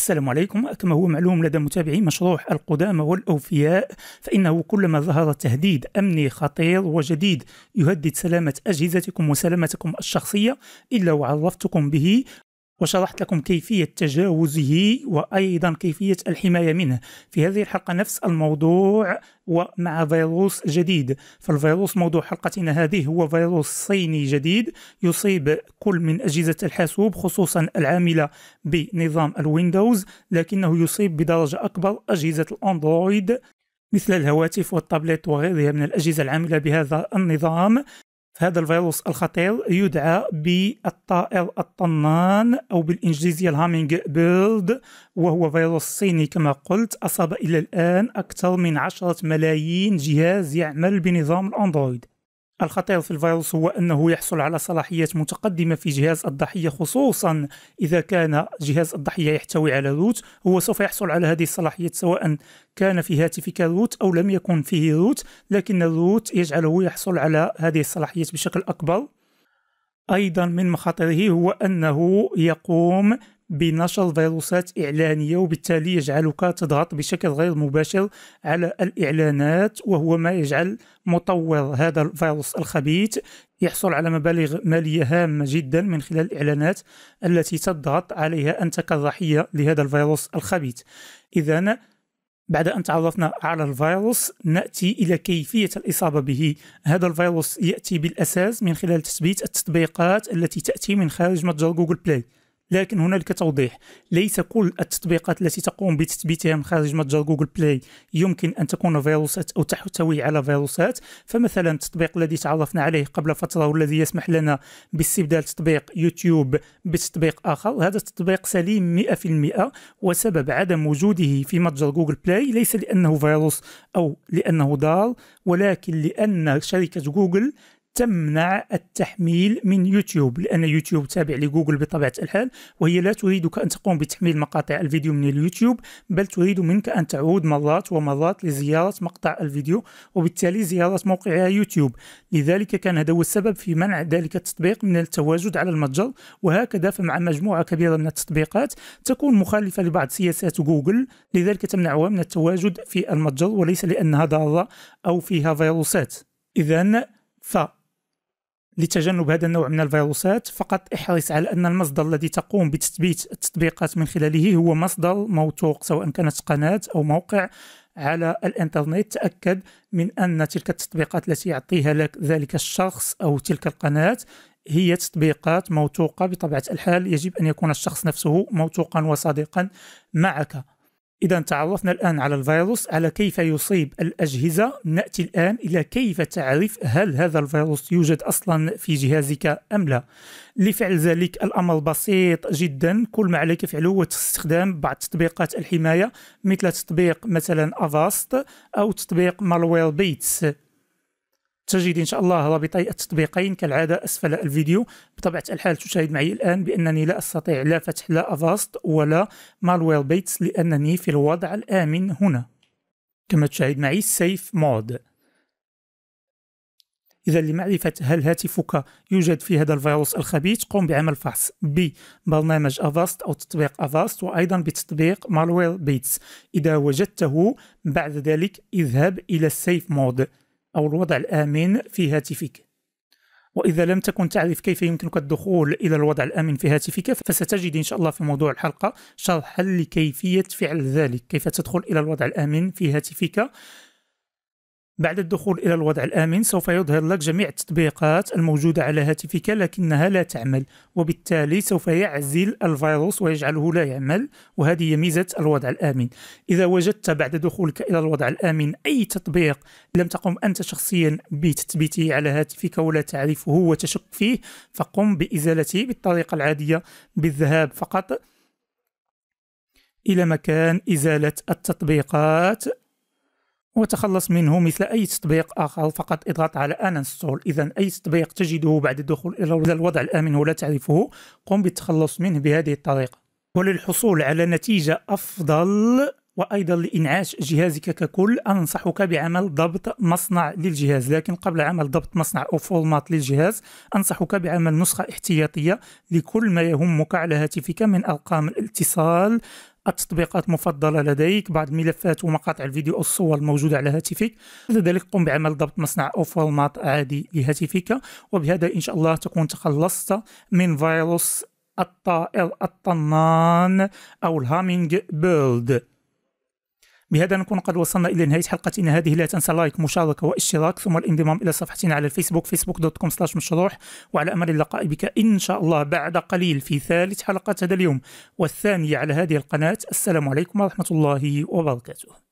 السلام عليكم كما هو معلوم لدى متابعي مشروع القدامى والأوفياء فإنه كلما ظهر تهديد أمني خطير وجديد يهدد سلامة أجهزتكم وسلامتكم الشخصية إلا وعرفتكم به وشرحت لكم كيفية تجاوزه وأيضا كيفية الحماية منه في هذه الحلقة نفس الموضوع ومع فيروس جديد فالفيروس موضوع حلقتنا هذه هو فيروس صيني جديد يصيب كل من أجهزة الحاسوب خصوصا العاملة بنظام الويندوز لكنه يصيب بدرجة أكبر أجهزة الأندرويد مثل الهواتف والتابلت وغيرها من الأجهزة العاملة بهذا النظام هذا الفيروس الخطير يدعى بالطائر الطنان أو بالإنجليزية الهامينج بيرد وهو فيروس صيني كما قلت أصاب إلى الآن أكثر من عشرة ملايين جهاز يعمل بنظام الأندرويد الخطير في الفيروس هو أنه يحصل على صلاحيات متقدمة في جهاز الضحية خصوصا إذا كان جهاز الضحية يحتوي على روت هو سوف يحصل على هذه الصلاحيات سواء كان في هاتفك روت أو لم يكن فيه روت لكن الروت يجعله يحصل على هذه الصلاحيات بشكل أكبر أيضا من مخاطره هو أنه يقوم بنشر فيروسات إعلانية وبالتالي يجعلك تضغط بشكل غير مباشر على الإعلانات وهو ما يجعل مطور هذا الفيروس الخبيث يحصل على مبالغ مالية هامة جدا من خلال الإعلانات التي تضغط عليها أنت كضحية لهذا الفيروس الخبيث إذا بعد أن تعرفنا على الفيروس نأتي إلى كيفية الإصابة به هذا الفيروس يأتي بالأساس من خلال تثبيت التطبيقات التي تأتي من خارج متجر جوجل بلاي لكن هنالك توضيح ليس كل التطبيقات التي تقوم بتثبيتها من خارج متجر جوجل بلاي يمكن أن تكون فيروسات أو تحتوي على فيروسات فمثلا التطبيق الذي تعرفنا عليه قبل فترة والذي يسمح لنا باستبدال تطبيق يوتيوب بتطبيق آخر هذا التطبيق سليم 100% وسبب عدم وجوده في متجر جوجل بلاي ليس لأنه فيروس أو لأنه ضار ولكن لأن شركة جوجل تمنع التحميل من يوتيوب لأن يوتيوب تابع لجوجل بطبيعة الحال وهي لا تريدك أن تقوم بتحميل مقاطع الفيديو من اليوتيوب بل تريد منك أن تعود مرات ومرات لزيارة مقطع الفيديو وبالتالي زيارة موقعها يوتيوب لذلك كان هذا هو السبب في منع ذلك التطبيق من التواجد على المتجر وهكذا فمع مجموعة كبيرة من التطبيقات تكون مخالفة لبعض سياسات جوجل لذلك تمنعها من التواجد في المتجر وليس لأنها ضارة أو فيها فيروسات إذا ف لتجنب هذا النوع من الفيروسات فقط احرص على أن المصدر الذي تقوم بتثبيت التطبيقات من خلاله هو مصدر موثوق سواء كانت قناة أو موقع على الانترنت تأكد من أن تلك التطبيقات التي يعطيها لك ذلك الشخص أو تلك القناة هي تطبيقات موثوقة بطبيعة الحال يجب أن يكون الشخص نفسه موثوقا وصادقا معك إذا تعرفنا الآن على الفيروس على كيف يصيب الأجهزة نأتي الآن إلى كيف تعرف هل هذا الفيروس يوجد أصلا في جهازك أم لا لفعل ذلك الأمر بسيط جدا كل ما عليك فعله هو استخدام بعض تطبيقات الحماية مثل تطبيق مثلا أفاست أو تطبيق مالوير بيتس تجد إن شاء الله رابطي التطبيقين كالعادة أسفل الفيديو بطبيعة الحال تشاهد معي الآن بأنني لا أستطيع لا فتح لا أفاست ولا مالوير بيتس لأنني في الوضع الآمن هنا كما تشاهد معي سيف مود إذا لمعرفة هل هاتفك يوجد في هذا الفيروس الخبيث قم بعمل فحص ببرنامج أفاست أو تطبيق أفاست وأيضا بتطبيق مالوير بيتس إذا وجدته بعد ذلك اذهب إلى السيف مود أو الوضع الآمن في هاتفك وإذا لم تكن تعرف كيف يمكنك الدخول إلى الوضع الآمن في هاتفك فستجد إن شاء الله في موضوع الحلقة شرحا لكيفية فعل ذلك كيف تدخل إلى الوضع الآمن في هاتفك بعد الدخول إلى الوضع الآمن سوف يظهر لك جميع التطبيقات الموجودة على هاتفك لكنها لا تعمل وبالتالي سوف يعزل الفيروس ويجعله لا يعمل وهذه ميزة الوضع الآمن إذا وجدت بعد دخولك إلى الوضع الآمن أي تطبيق لم تقم أنت شخصيا بتثبيته على هاتفك ولا تعرفه وتشك فيه فقم بإزالته بالطريقة العادية بالذهاب فقط إلى مكان إزالة التطبيقات وتخلص منه مثل أي تطبيق آخر فقط إضغط على أنستول إذا أي تطبيق تجده بعد الدخول إلى الوضع الآمن ولا تعرفه قم بالتخلص منه بهذه الطريقة وللحصول على نتيجة أفضل وأيضا لإنعاش جهازك ككل أنصحك بعمل ضبط مصنع للجهاز لكن قبل عمل ضبط مصنع أو فورمات للجهاز أنصحك بعمل نسخة احتياطية لكل ما يهمك على هاتفك من أرقام الاتصال التطبيقات المفضلة لديك بعض الملفات ومقاطع الفيديو أو الصور الموجودة على هاتفك ذلك قم بعمل ضبط مصنع أو فورمات عادي لهاتفك وبهذا إن شاء الله تكون تخلصت من فيروس الطائر الطنان أو الهامينج بيرد بهذا نكون قد وصلنا إلى نهاية حلقتنا هذه لا تنسى لايك مشاركة واشتراك ثم الانضمام إلى صفحتنا على الفيسبوك facebookcom مشروح وعلى أمل اللقاء بك إن شاء الله بعد قليل في ثالث حلقة هذا اليوم والثانية على هذه القناة السلام عليكم ورحمة الله وبركاته